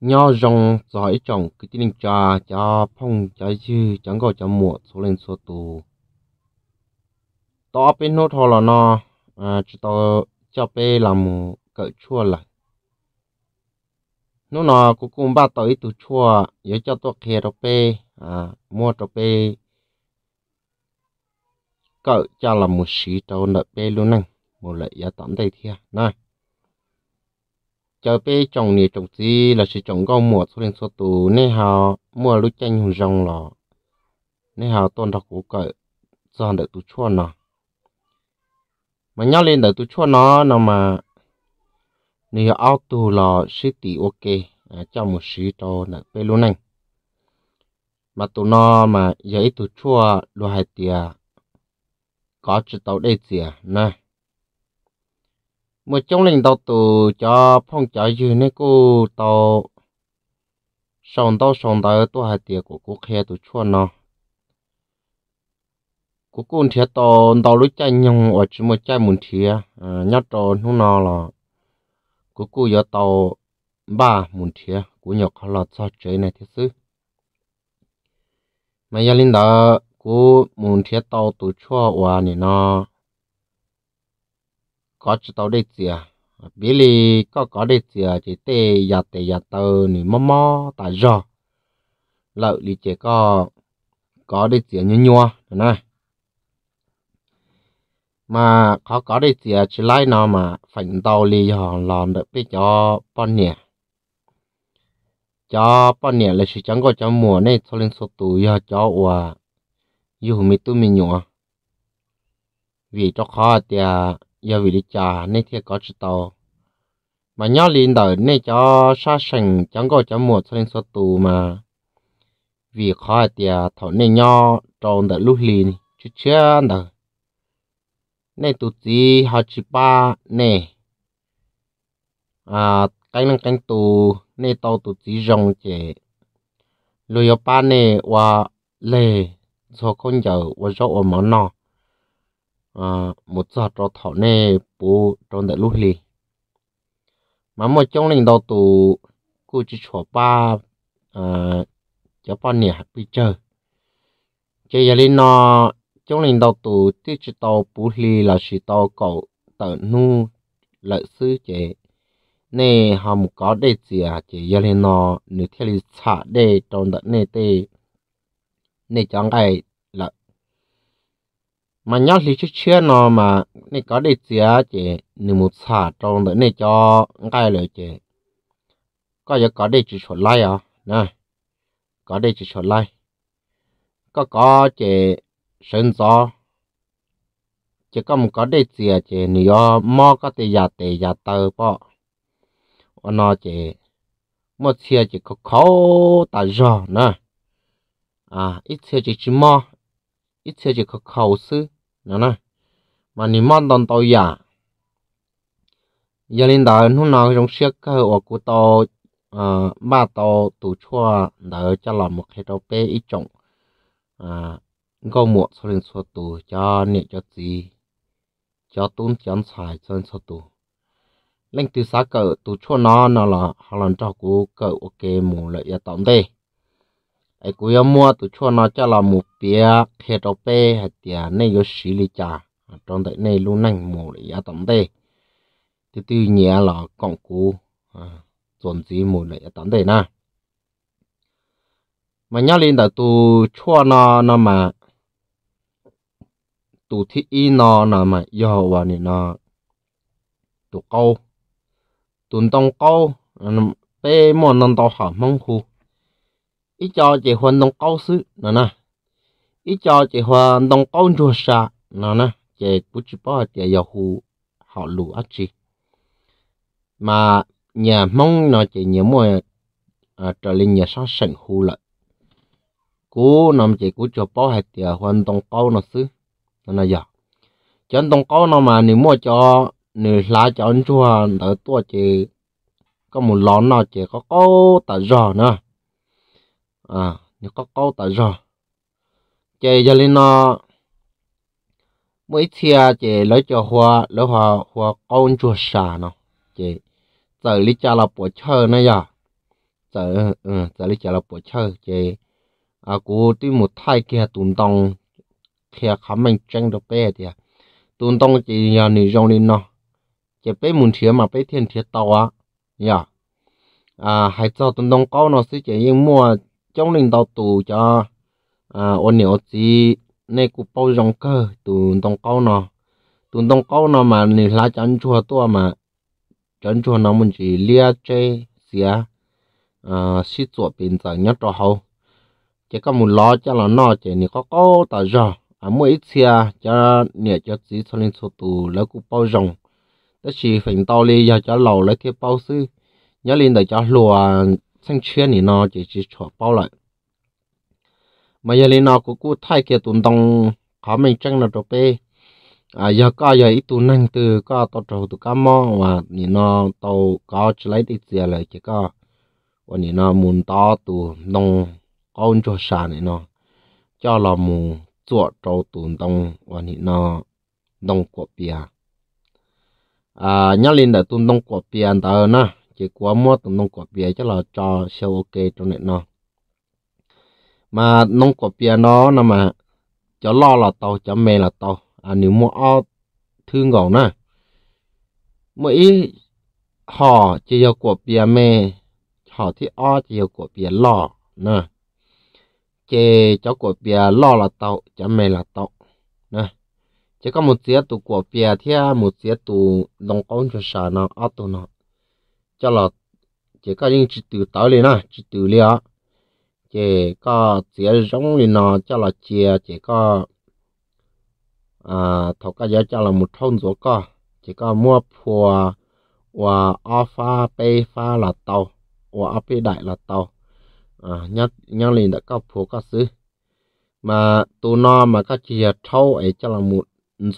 nhau rong giỏi trồng cái tinh trà cho phong trái chứ chẳng có cho mùa số lên số tù to bên nốt hồ là nó à chỉ to cho bé làm cỡ chua lại nó nó cũng cùng ba tới từ chua giờ cho tôi khe đó bê à mua đó bê. cỡ cho làm một xí tàu nợ bê luôn nè một lệ giá tạm đây thia nè cho bé chồng nè chồng gì là chỉ chồng con mùa số lên số tù nên họ mua lúc tranh hùng rong lò nên họ tôn đọc của cậu do đợi tụ chua nó mà nhau lên đợi tụ chua nó nó mà nếu ao tù lò sẽ tỷ ok à, cho một sĩ cho là bé luôn anh mà tụ nó mà giấy tụ chua lo hai tia có chữ tàu đây tiền nè một trong lĩnh đầu tù cho phong trào dư này cô tàu sống tàu sống tàu tôi hai tiệc của cô khe tôi chua nó cô cũng thiệt tàu tàu lúc chạy nhung ở chỉ một chạy một thiệt à, nhát tàu nó nó là cô cô giờ tàu ba muốn thiệt cô nhọc khó là cho chơi này thiết sự mà gia linh đó cô muốn thiệt tàu tôi chua hòa này nó có chỉ tao đây gì à bỉ lì có có đây gì à chỉ tê giờ tê giờ tờ nỉ mò mò tại giờ lợi lì chỉ có có đây gì như nhua này mà khó có đây gì chỉ lại nó mà phảnh tàu lì họ làm được cái cho bọn nhỉ cho bọn nhỉ là sự chẳng có cho mùa này cho nên số tuổi cho cho hòa dù mi tu mi nhua vì cho khó thì giờ vì đi chả nên thiệt có chỉ tàu mà nhớ lên đời nên cho sa sinh, chẳng có cho một cho nên số tù mà vì khó thì thọ nên nhớ trong đợt lúc liền chứ chưa đời nên tụt gì học chỉ ba nè à cái năng cánh tù nên tàu tụt gì rong chè lùi ở ba nè và lề cho con giờ và cho ở món nọ Ờ, một giờ cho thọ nè bố trong đại lúc lì mà một trong linh đầu tù cô chỉ cho ba à ờ, cho ba nè bị chờ chơi giờ lên nó trong linh đầu tù tiêu chỉ tàu bố lì là chỉ tàu cậu tờ nu lợi sư chế nè hầm có đề gì à chế giờ lên nó nếu theo lý xả đề trong đại nè tê nè chẳng cái mà nhắc lý chút chưa nó mà này có để chia chị nếu một xả trong đó này cho ngay lời chị có giờ có để chỉ chuẩn lại à nè có để chỉ chuẩn lại có có chị sinh gió chỉ có một có để chia chị nếu mò có thể giả tệ giả tờ bỏ nó chị một chia chỉ có khó ta rõ nè à ít chia chỉ chỉ mò ít chia chỉ có khẩu sư nó nè mà ni món tòn tàu giả giờ nên đợi lúc nào trong xe cơ ở của tàu à ờ, ba tàu tủ chua đợi cho làm một cái tàu pe ít trọng à có một số lượng số tù cho nhẹ cho gì cho tốn chán xài cho số tù lên từ xa cỡ tủ chua nó nó là họ làm cho cô cỡ ok mù lại ya tổng đây ai cũng yêu mua tụi cho nó cho là một bia khe đầu bê hay tiền này có xử lý à, trả trong đấy này luôn nành mù để giá tổng đây từ từ nhẹ là còn cũ chuẩn gì mù để giá tổng đây na mà nhắc lên là tụi cho nó nó mà tụi thi y nó nó mà yêu vào này nó tụi câu tụi tông câu bê mòn nó tao hả mong khu ít cho chỉ hoàn đồng câu sư nè nè ít cho chỉ hoàn đồng câu chùa sa nè nè chỉ cũng chỉ bỏ để yêu hù họ lù ác chi mà nhà mong nó chỉ nhà mua à, trở lên nhà sát sinh hù lại cú nằm chỉ cú cho bỏ hạt tiền hoàn đồng câu nó xứ nó là giờ cho đồng câu nó mà nếu mua cho nếu lá cho anh chua đỡ tua chỉ có một lon nó chỉ có câu tờ giò nữa à nó có câu tại giờ, chạy giờ lên nó mỗi thia chạy lấy cho hoa lấy hoa hoa con chùa xà nó chạy giờ lý cha là bộ chơi nó giờ giờ ừ giờ lý cha là bộ chơi chạy à cô tuy một thay kia tụn tông kia khám mình tranh được bé thì à. tụn tông chỉ nhà nữ rong lên nó chỉ bé muốn thiếu mà bé thiên thiếu tàu á nhở à hãy cho tụn tông câu nó sẽ chỉ những mua trong linh tàu tù cho à, ôn nhiều gì này cũng bao rong cơ tụ tông câu nó tụ tông câu nó mà nè lá chắn chua tua mà chắn chua nó mình chỉ lia chê xía à xí chuột bên giờ nhất cho hậu chỉ có một lo cho là nó chỉ nè có câu tờ giờ à mỗi ít xia cho nè cho gì cho linh số tù lấy cũng bao rong tất chỉ phần to li giờ cho lầu lấy cái bao sư nhớ lên để cho lùa sang chuyên thì nó chỉ chỉ cho bao lại mà giờ lên nó cũng cũng thay kia tụn đồng khó mình chăng là rồi à giờ có giờ ít tụn năng từ có tàu trầu tụi cá mò và thì nó tàu có chỉ lấy đi tiền lại chỉ có và thì nó muốn to tụ đồng con cho sản này nó cho là mù cho trầu tụn đồng và thì nó đồng của bia à nhắc lên đã tụn Đông của bia đó na chỉ quá mua tụi nông quả bia chắc là cho siêu ok trong này nó mà nông quả bia nó là mà cho lo là tàu cho mẹ là tàu à nếu mua o thương gạo nè mỗi họ chỉ có quả bia mẹ họ thì o chỉ có quả bia lo nè chế cho quả bia lo là tàu cho mẹ là tàu nè chỉ có một chiếc tụ quả bia thì một chiếc tụ nông công cho sản nó ở tụ nó cho là chỉ có những chỉ từ tới lên á chỉ từ liền á chỉ có chỉ giống lên nó cho là chỉ chỉ có à thầu cái giá cho là một thôn số có chỉ có mua phùa và alpha beta là tàu và alpha đại là tàu à nhắc nhắc lên đã có phùa có xứ mà tụ nó mà các chị thâu ấy cho là một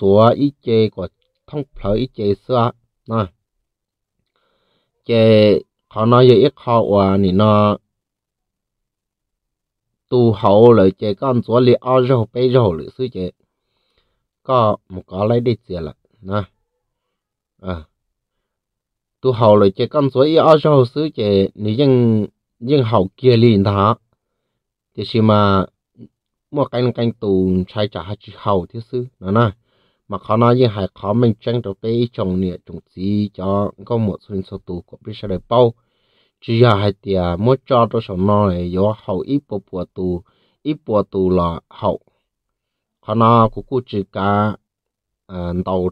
số ít chế của thông phở ít chế xưa nè chế họ nói về ít họ và nị nó tu hậu rồi chế con chúa li ao rồi bây rồi lữ sư chế có một có lấy đi tiền là nè à tu hậu rồi chế con chúa ao rồi sư chế nị nhưng nhưng hậu kia liền thả xí mà mua canh canh tù trai trả hậu thì sư nó nè mà khó nói gì hay khó mình tranh đầu cái trồng nịa trồng chỉ cho có một số số tù của biết sao để bao chỉ là hay thì mỗi cho tôi sống nó này do hậu ít bộ bộ tù ít bộ tù là hậu khó nói cũng cũng chỉ cả đầu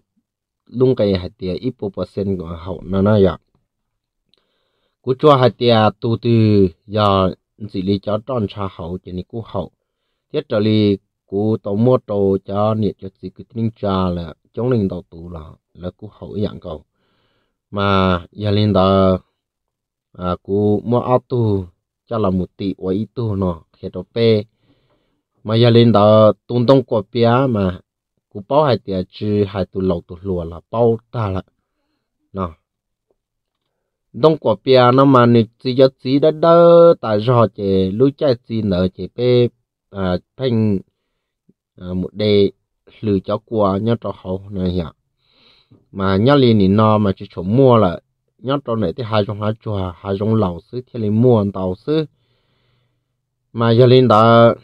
luôn cái hay thì ít bộ bộ sinh của hậu nó nó vậy cú cho hai tia tu từ giờ chỉ lý cho tròn xa hậu chỉ ní cú hậu tiết trở lý cú tổ mua đồ cho nhiệt cho chỉ cái tiếng trà là chống lên đầu tù là là cú hậu dạng cầu mà giờ lên đó à cú mua áo tù cho là một tỷ quay tù nó hết đó pe mà giờ lên đó tung tung quả bia mà cú bảo hai tia chứ hai tù lầu tù lùa là bao ta là nó đông quả bia nó mà nị chỉ cho chỉ đã đỡ tại do chế lúc chạy chỉ nở chế bê, à thành Ờ, một đề lừa cho qua nhớ cho hậu này hả mà nhớ liền thì nó mà chỉ chỗ mua là nhớ cho này thì hai trong hai chùa hai trong lầu xứ thì liền mua đầu xứ mà nhớ liền đó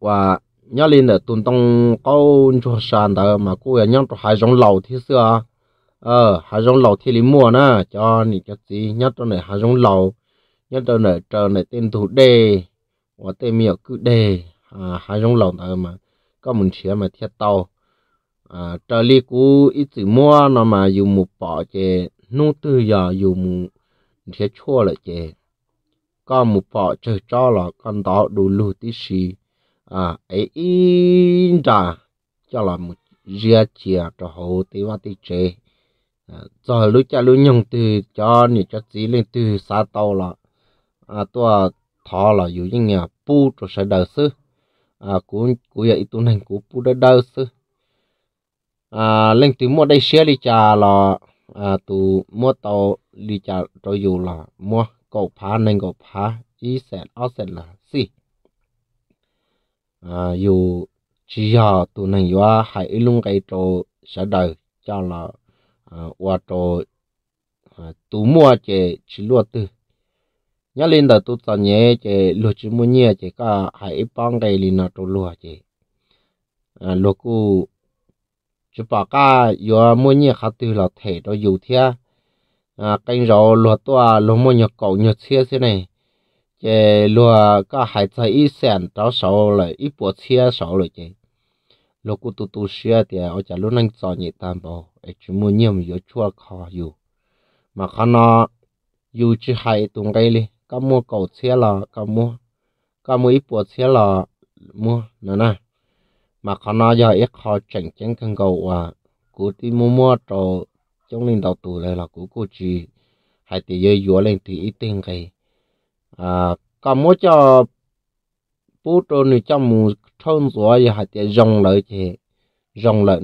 và nhớ liền là tuần tông câu chùa sàn đó mà cô ấy nhớ cho hai trong lầu thì à ờ hai trong lầu thì liền mua nè cho nị cho gì nhớ cho này hai trong lầu nhớ cho này chờ này tên thủ đề và tên miệng cứ đề à hai rong lồng ở mà có mình chia mà thiết tàu à trở li cú ít chữ mua nó mà dùng một bỏ chè nô tư dùng thiết chua lại chè có một bỏ chơi cho là con đó đủ lù tí xì à ấy in ra cho là một ria chia cho hồ tí và rồi lúc cha lúc nhung từ cho nhỉ cho chỉ lên từ xa tàu là à tua thọ là dù những nhà bu cho sẽ đời xưa à cú cú vậy tu hành cú pu đã đau sư à lên từ mua đây xe đi trà là à tu mua tàu đi trà rồi dù là mua cầu phá nên cầu phá ý sẹn áo sẹn là gì à dù chỉ giờ tu hành dù hãy luôn cái trò sẽ đời cho là à qua trò à, tu mua chè chỉ luôn từ nhá lên đã tôi tao nhé chế lúa chú mua nhẹ chế cả hải băng cái linh nó trâu lúa chế à lúa cụ chú bà cả giờ mua nhẹ khát từ là thể đó dầu thia à canh rau lúa tua lúa mua nhẹ cậu nhẹ xe thế này chế lúa cả hải trái ít sản đó sáu lại ít bộ xe sáu lại chế lúa cụ tụ tụ xia thì ở chả lúa năng cho nhẹ tam bảo chú mua nhẹ mà giờ chua khó dù mà khá nó dù chỉ hải tung cái lên có mua cầu xe là có mua có mua ít bộ xe là mua nè nè mà khó nó giờ ít khó chỉnh chỉnh cần cầu à cú đi mua mua cho trong linh đầu tù này là cú cô chỉ hay thì dây dúa lên thì ít tiền cái à còn mua cho bố cho này cho mua thôn rùa giờ hay thì rong lợi chứ rong lợi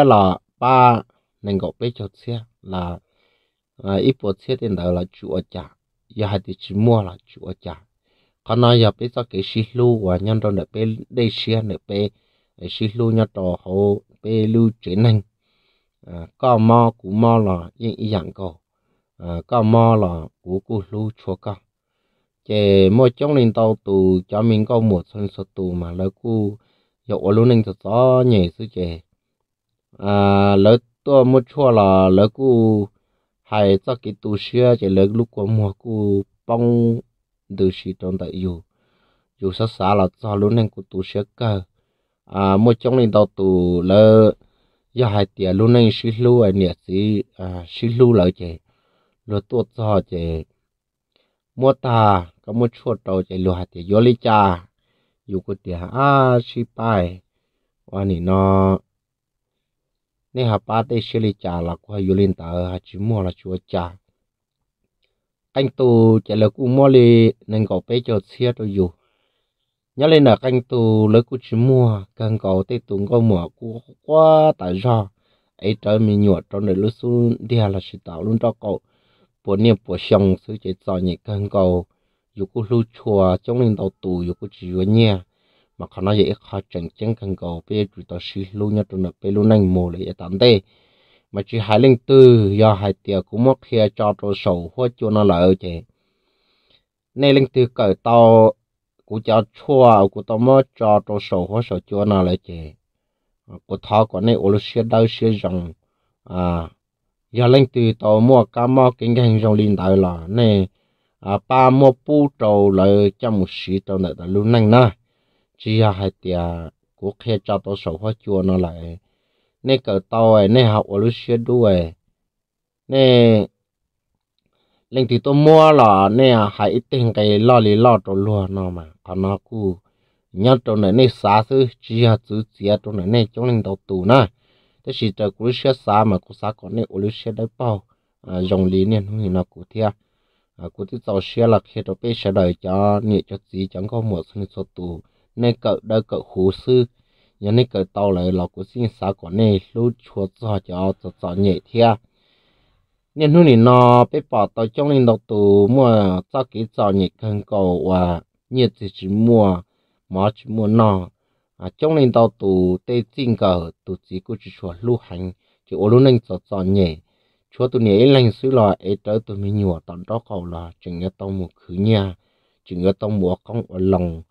nè ba nên gọi bây giờ xe là à, ít bộ xe tiền đầu là chủ ở chả giờ hai thì chỉ mua là chủ ở chả còn nói giờ bây giờ cái xí lưu và nhân rồi nữa bên đây xe nữa bên xí lưu nhân trò hồ bên lưu chuyển à có mò cũng mò là yên những dạng à có mò là cú cú lưu chua cả chế mỗi trong linh tàu tù cho mình có một sân sơ tù mà lỡ cú dậu luôn nên cho gió nhảy sư chế à lỡ ตัวมุดชัวละแล้วกูหายจากกิตูเชียจะเลิกลูกกมัวกูป้องดูชีตรงแต่อยู่อยู่สสาละจอลุ้นนั่งกูตูเชียก็อ่ามุดจงนี่ตัวตูแล้วอย่าหายเตี๋ยลุ้นนั่งชิลูไอเนี่ยสิอ่าชิลูเลยเจแล้วตัวจอเจมัวตาก็มุดชัวตัวเจลูหายเตี๋ยยลิจาอยู่กูเตี๋ยอ่าชิไปวันนี้เนาะ nè hà ba tê xí lì chả là qua yêu lên tờ hà chỉ mua là chúa chả canh tù chả là cũng mua lì nên gọi bé cho xe tôi dù nhớ lên là canh tù lấy cũng chỉ mua càng cầu tê tùng có mua cú quá tại sao ấy trời mình nhọ trong đời lúc xuống đi là chỉ tạo luôn cho cậu bữa nay bữa xong sự chỉ cho những càng cầu dù cú lưu chùa trong lên đầu tù dù cú chỉ nhẹ mà khả nó dễ khó chẳng chẳng cần cầu bê chủ tao xí lưu nhá tụi nó bê lưu nành mồ lại tạm tê mà chỉ hai linh tư do hai tiệc cũng mất khi cho tụi sầu hoa cho nó lợi chè nên linh tư cởi tao của cho chua của tao mất cho tụi sầu hoa sầu cho nó lợi chè à, của thọ của này ô lô xe đau xe rằng à giờ linh tư tao mua cá mò kinh hành trong linh đại là này à ba mua pu trầu lợi cho một sĩ tao này tao lưu nành na chỉ là hai tia của khe cho tổ sổ hoa chùa nó lại nè cỡ tàu ấy nè học ở lúc xưa đuôi nè lên thì tôi mua là nè hãy tìm cái lo lý lo tổ lùa nó mà ở nó cũ, nhớ tổ này nè xá sư chỉ là chữ chia chỗ này nè chống lên đầu tù nè thế thì chờ cú xưa xá mà cú xá còn nè ở lúc xưa đấy bao à dòng lý nè không nó cú à cú thì tàu xưa là khi tổ bây giờ đợi cho nhẹ cho gì chẳng có một số tù nên cậu đỡ cậu hồ sư nhà nơi cậu tàu lại lọc của sinh xã của nơi lũ chúa cho cho cho cho nhẹ thia nên hôm nay nó bị bỏ tàu trong linh độc tù mua cho cái cho nhẹ cần cầu và nhiệt thì chỉ mua mà chỉ mua nó à trong linh độc tù tê chính cờ tù chỉ của chỉ chúa lưu hành chỉ ô lưu nên cho cho nhẹ chúa tụi nhẹ lành xứ là ấy tới tụi mình nhùa tận đó cầu là chừng nghe tông một khứ nhà chỉ nghe tông một con ở lòng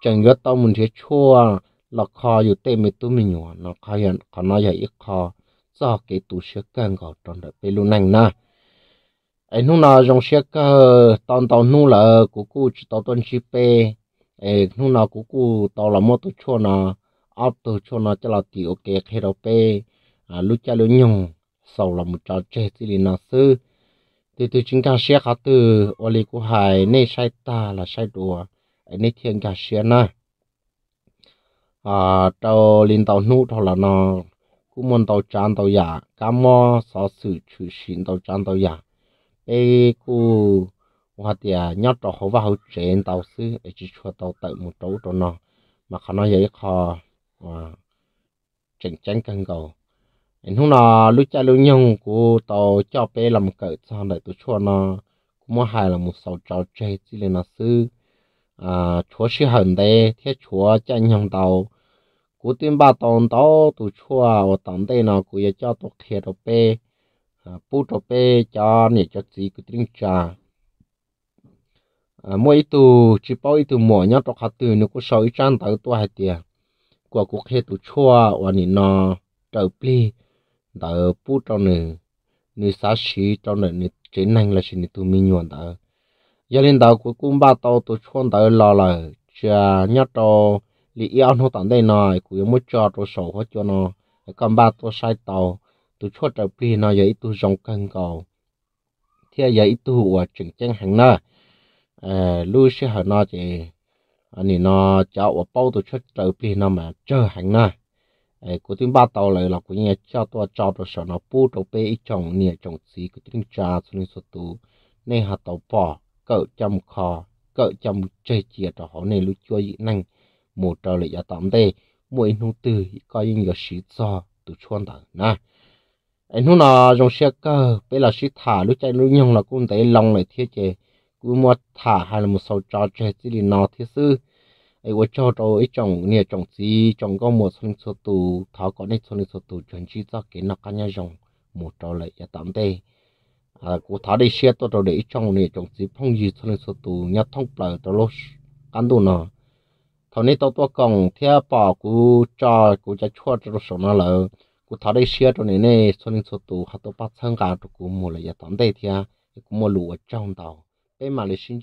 chẳng nhớ tao mình sẽ chua là khó dù tê mê tu mình nhỏ nó khó yên khó nó dạy ít khó do cái tù sẽ càng gọt tròn đợi bê lưu nành na ấy nu nào dòng xe tao tao nu là cú chỉ tao tuân chi bê ấy nu nào cú cú tao là mô tu chua nó áp tu chua nó cho là tỷ ok khi đâu bê à lúc cha lúc nhung sau là một trò chơi thì nó từ từ chính càng xe khá từ ô lì của nay sai ta là sai đùa nít thiên cả xuyên này à tàu linh tàu nút thôi là nó cũng muốn tàu tràn tàu giả cá mò xó sự chủ xin tàu tràn tàu giả bây cú hoặc là nhót trò hổ vào trên tàu sư ấy chỉ cho tàu tự một chỗ cho nó mà khả năng vậy khó à chỉnh chắn cần cầu anh hôm nào lúc cha lúc nhung của tàu cho bé làm cỡ cho để tôi cho nó cũng muốn hai là một sáu cháu chơi chỉ là nó sư à chúa sĩ hận đây thế chúa chân nhung đầu cú tin ba tông đó tụ chúa ở tông đây nó cú cho tụ kia đồ bê à bù đồ bê cho nè cho gì cú tin cha à ờ, mỗi tụ chỉ bảo ít tụ mỏ nhá tụ khát tụ nó cú sáu ít trăm tàu tụ hai tiền của cú kia tụ chúa ở nè nó trở pli tàu bù trong nè nè sáu sĩ trong nè nè chế năng là sĩ nè tụ mi nhuận tàu giờ linh đạo của cung ba tàu tụt chôn tới là là chờ nhát tàu lý yếu nó tận đây này, cũng muốn cho tụi sổ hóa cho nó còn ba tụi sai tàu tụi chốt trở phi nó giờ ít tụi dòng cân cầu thì giờ ít tụi của chỉnh trang hàng nơ lưu sẽ hàng nó thì anh nó cháu và bao tụi chốt trở phi nó mà chờ hàng nơ của tiếng ba tàu lại là của nhà cho tôi cho tụi sổ nó bu tôi pe ít chồng nhiều chồng gì của tiếng cha cho nên số tụi nên hạt tàu bỏ cỡ trong kho cỡ trong trời chia cho họ nên lúc chua dị năng một trò lại giá tóm tê mỗi nụ từ coi như nhiều sĩ do từ chuan tờ na anh nụ nó dòng xe cơ bây là sĩ thả lúc chạy lúc nhông là cũng thấy lòng lại thiết chế cứ mua thả hay là một số trò chơi chỉ là nó thiết sư ấy quá cho rồi ấy chồng nè chồng gì chồng có một số số tù tháo có nên số số tù chuẩn chỉ cho cái nó cá nhân dòng, một trò lại giá tóm tê của à, cụ đi xe tôi rồi để trong này trong chỉ phong gì thôi số tù nhát thông bờ tôi lốt căn đồ nó thằng này tôi tôi còn theo bỏ cụ cho cụ cho chua cho số nào là của thả đi xe rồi này này số này số tù họ tôi bắt sang cả tôi cụ mua lại giờ tạm đây thì cụ mua lúa trong đó, bên mà lấy sinh